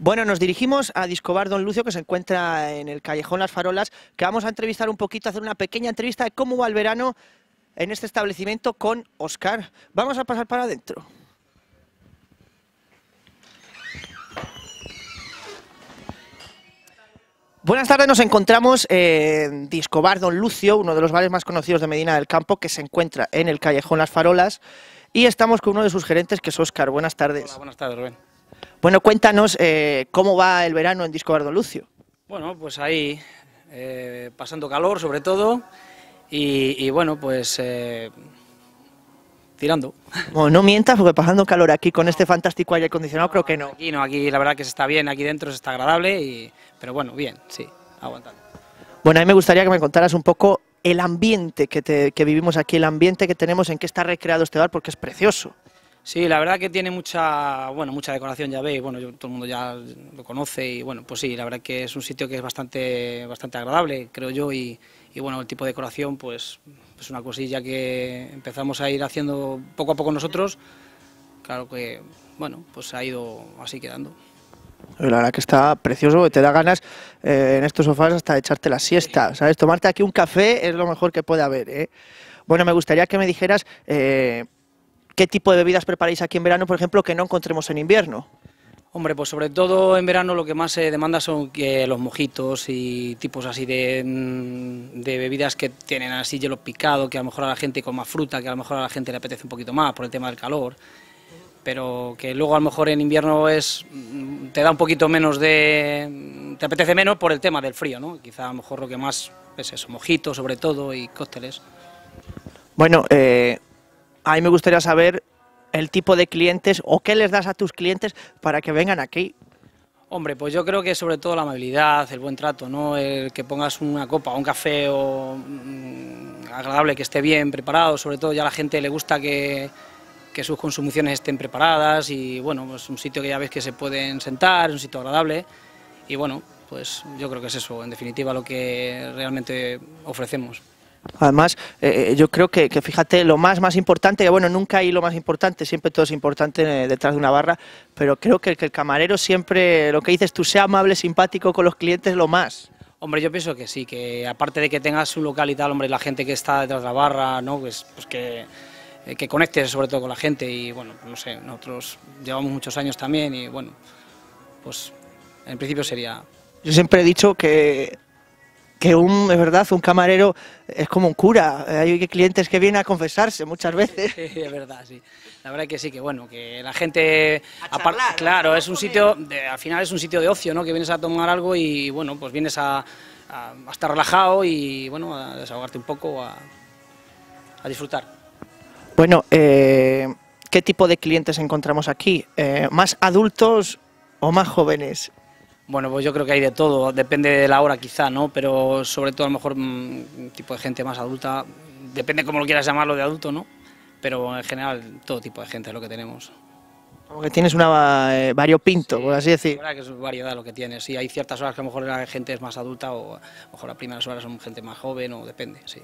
Bueno, nos dirigimos a Discobar Don Lucio, que se encuentra en el Callejón Las Farolas, que vamos a entrevistar un poquito, hacer una pequeña entrevista de cómo va el verano en este establecimiento con Oscar. Vamos a pasar para adentro. Buenas tardes, nos encontramos en Discobar Don Lucio, uno de los bares más conocidos de Medina del Campo, que se encuentra en el Callejón Las Farolas, y estamos con uno de sus gerentes, que es Oscar. Buenas tardes. Hola, buenas tardes, Rubén. Bueno, cuéntanos eh, cómo va el verano en Disco Bardo Lucio. Bueno, pues ahí, eh, pasando calor sobre todo, y, bueno, pues eh, tirando. no mientas, porque pasando calor aquí con este fantástico aire acondicionado, creo que no. Aquí no, aquí la verdad que se está bien, aquí dentro se está agradable, y, pero bueno, bien, sí, aguantando. Bueno, a mí me gustaría que me contaras un poco el ambiente que, que vivimos aquí, el ambiente que tenemos, en qué está recreado este bar, porque es precioso. Sí, la verdad que tiene mucha, bueno, mucha decoración, ya veis, bueno, todo el mundo ya lo conoce y bueno, pues sí, la verdad que es un sitio que es bastante, bastante agradable, creo yo, y, bueno, el tipo de decoración, pues es pues una cosilla que empezamos a ir haciendo poco a poco nosotros, claro que, bueno, pues ha ido así quedando. La verdad que está precioso, te da ganas eh, en estos sofás hasta echarte la siesta, ¿sabes? Tomarte aquí un café es lo mejor que puede haber, ¿eh? Bueno, me gustaría que me dijeras... Eh, ¿Qué tipo de bebidas preparáis aquí en verano, por ejemplo, que no encontremos en invierno? Hombre, pues sobre todo en verano lo que más se demanda son eh, los mojitos y tipos así mm, de, bebidas que tienen así hielo picado, que a lo mejor a la gente con más fruta, que a lo mejor a la gente le apetece un poquito más por el tema del calor, pero que luego a lo mejor en invierno es mm, te da un poquito menos de... Mm, te apetece menos por el tema del frío, ¿no? Quizá a lo mejor lo que más es eso, mojitos sobre todo y cócteles. Bueno, eh, a mí me gustaría saber el tipo de clientes o qué les das a tus clientes para que vengan aquí. Hombre, pues yo creo que sobre todo la amabilidad, el buen trato, ¿no? El que pongas una copa, o un café o mm, agradable, que esté bien preparado, sobre todo ya a la gente le gusta que, sus consumiciones estén preparadas y bueno, pues un sitio que ya ves que se pueden sentar, un sitio agradable y bueno, pues yo creo que es eso, en definitiva, lo que realmente ofrecemos. Además, eh, eh, yo creo que, fíjate, lo más, más importante, que bueno, nunca hay lo más importante, siempre todo es importante eh, detrás de una barra, pero creo que, el camarero siempre, lo que dices tú, sea amable, simpático con los clientes, lo más. Hombre, yo pienso que sí, que aparte de que tengas su local y tal, hombre, la gente que está detrás de la barra, ¿no? Pues, pues que, que conectes sobre todo con la gente y bueno, pues no sé, nosotros llevamos muchos años también y bueno, pues en principio sería... Yo siempre he dicho que que un, es verdad, un camarero es como un cura. Hay clientes que vienen a confesarse muchas veces. Sí, es verdad, sí. La verdad que sí, que bueno, que la gente... A claro, es un sitio, de, al final es un sitio de ocio, ¿no? Que vienes a tomar algo y bueno, pues vienes a, estar relajado y bueno, a desahogarte un poco, a, disfrutar. Bueno, eh, ¿qué tipo de clientes encontramos aquí? Eh, ¿Más adultos o más jóvenes? Bueno, pues yo creo que hay de todo, depende de la hora quizá, ¿no? Pero sobre todo a lo mejor mm, un tipo de gente más adulta, depende cómo lo quieras llamarlo de adulto, ¿no? Pero en general todo tipo de gente es lo que tenemos. Como que tienes una eh, variopinto, por así decir. La verdad que es variedad lo que tienes, sí, hay ciertas horas que a lo mejor la gente es más adulta o a lo mejor las primeras horas son gente más joven o depende, sí.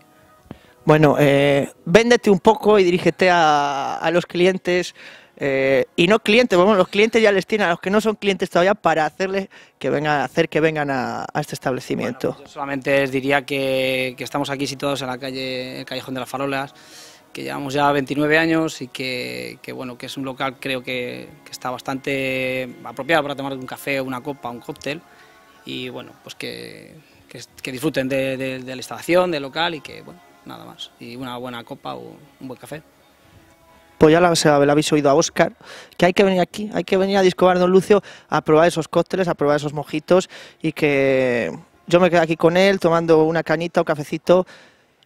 Bueno, eh, véndete un poco y dirígete a, a los clientes eh, y no clientes, vamos, los clientes ya les tienen a los que no son clientes todavía para hacerles que vengan, hacer que vengan a, este establecimiento. Pues solamente les diría que, estamos aquí situados en la calle, el callejón de las Farolas, que llevamos ya 29 años y que, bueno, que es un local creo que, está bastante apropiado para tomar un café, una copa, un cóctel y bueno, pues que, disfruten de, de la instalación, del local y que bueno, nada más y una buena copa o un buen café pues ya la, se habéis oído a Oscar, que hay que venir aquí, hay que venir a Discobar Don Lucio a probar esos cócteles, a probar esos mojitos y que yo me quedo aquí con él tomando una canita o cafecito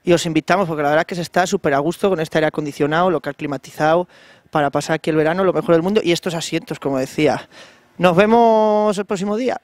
y os invitamos porque la verdad es que se está súper a gusto con este aire acondicionado, ha climatizado, para pasar aquí el verano, lo mejor del mundo y estos asientos, como decía. Nos vemos el próximo día.